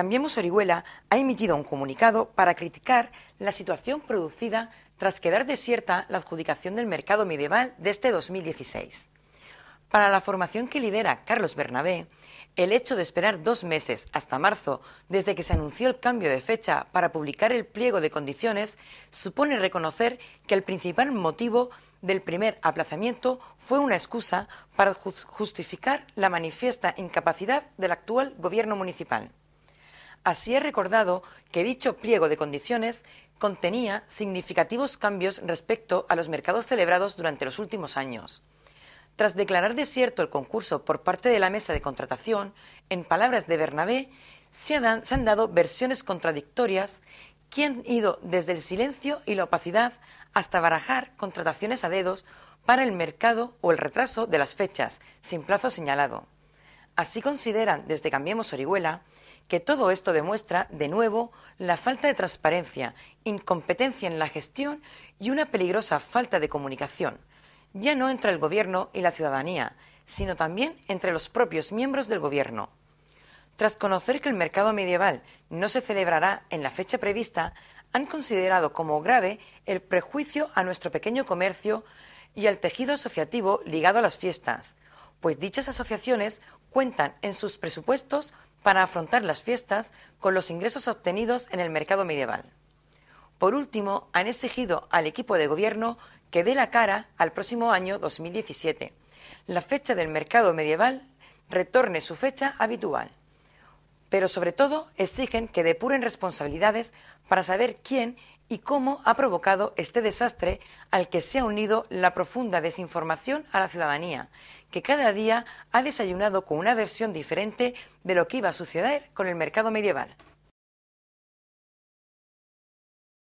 Cambiemos Orihuela ha emitido un comunicado para criticar la situación producida tras quedar desierta la adjudicación del mercado medieval de este 2016. Para la formación que lidera Carlos Bernabé, el hecho de esperar dos meses hasta marzo desde que se anunció el cambio de fecha para publicar el pliego de condiciones supone reconocer que el principal motivo del primer aplazamiento fue una excusa para justificar la manifiesta incapacidad del actual gobierno municipal. Así he recordado que dicho pliego de condiciones contenía significativos cambios respecto a los mercados celebrados durante los últimos años. Tras declarar desierto el concurso por parte de la mesa de contratación, en palabras de Bernabé, se han, se han dado versiones contradictorias que han ido desde el silencio y la opacidad hasta barajar contrataciones a dedos para el mercado o el retraso de las fechas, sin plazo señalado. Así consideran desde Cambiemos Orihuela que todo esto demuestra, de nuevo, la falta de transparencia, incompetencia en la gestión y una peligrosa falta de comunicación, ya no entre el Gobierno y la ciudadanía, sino también entre los propios miembros del Gobierno. Tras conocer que el mercado medieval no se celebrará en la fecha prevista, han considerado como grave el prejuicio a nuestro pequeño comercio y al tejido asociativo ligado a las fiestas, pues dichas asociaciones cuentan en sus presupuestos para afrontar las fiestas con los ingresos obtenidos en el mercado medieval. Por último, han exigido al equipo de gobierno que dé la cara al próximo año 2017. La fecha del mercado medieval retorne su fecha habitual. Pero sobre todo exigen que depuren responsabilidades para saber quién y cómo ha provocado este desastre al que se ha unido la profunda desinformación a la ciudadanía que cada día ha desayunado con una versión diferente de lo que iba a suceder con el mercado medieval.